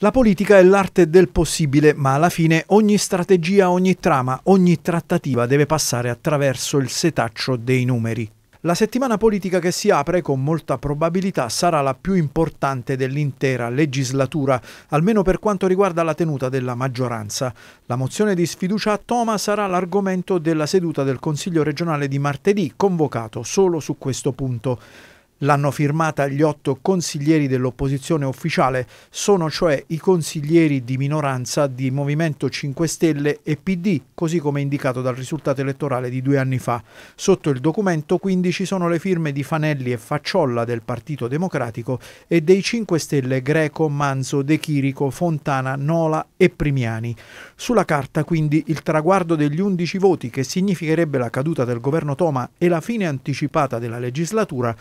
La politica è l'arte del possibile, ma alla fine ogni strategia, ogni trama, ogni trattativa deve passare attraverso il setaccio dei numeri. La settimana politica che si apre con molta probabilità sarà la più importante dell'intera legislatura, almeno per quanto riguarda la tenuta della maggioranza. La mozione di sfiducia a Toma sarà l'argomento della seduta del Consiglio regionale di martedì, convocato solo su questo punto. L'hanno firmata gli otto consiglieri dell'opposizione ufficiale, sono cioè i consiglieri di minoranza di Movimento 5 Stelle e PD, così come indicato dal risultato elettorale di due anni fa. Sotto il documento quindi ci sono le firme di Fanelli e Facciolla del Partito Democratico e dei 5 Stelle Greco, Manzo, De Chirico, Fontana, Nola e Primiani. Sulla carta quindi il traguardo degli 11 voti che significherebbe la caduta del governo Toma e la fine anticipata della legislatura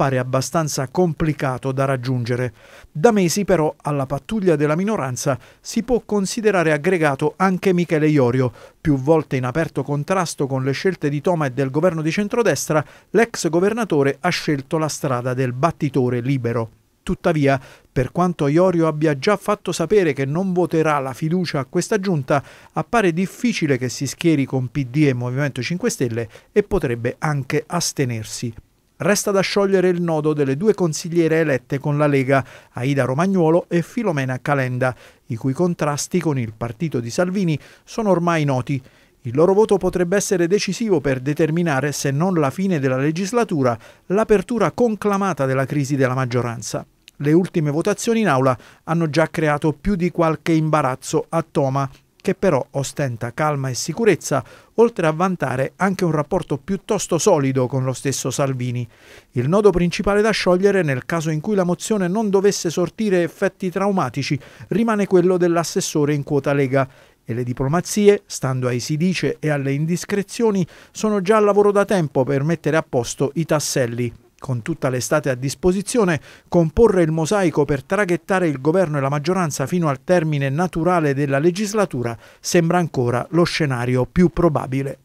appare abbastanza complicato da raggiungere. Da mesi però alla pattuglia della minoranza si può considerare aggregato anche Michele Iorio, più volte in aperto contrasto con le scelte di Toma e del governo di centrodestra, l'ex governatore ha scelto la strada del battitore libero. Tuttavia, per quanto Iorio abbia già fatto sapere che non voterà la fiducia a questa giunta, appare difficile che si schieri con PD e Movimento 5 Stelle e potrebbe anche astenersi. Resta da sciogliere il nodo delle due consigliere elette con la Lega, Aida Romagnuolo e Filomena Calenda, i cui contrasti con il partito di Salvini sono ormai noti. Il loro voto potrebbe essere decisivo per determinare, se non la fine della legislatura, l'apertura conclamata della crisi della maggioranza. Le ultime votazioni in aula hanno già creato più di qualche imbarazzo a Toma, che però ostenta calma e sicurezza, oltre a vantare anche un rapporto piuttosto solido con lo stesso Salvini. Il nodo principale da sciogliere nel caso in cui la mozione non dovesse sortire effetti traumatici rimane quello dell'assessore in quota Lega. E le diplomazie, stando ai si dice e alle indiscrezioni, sono già al lavoro da tempo per mettere a posto i tasselli con tutta l'estate a disposizione, comporre il mosaico per traghettare il governo e la maggioranza fino al termine naturale della legislatura sembra ancora lo scenario più probabile.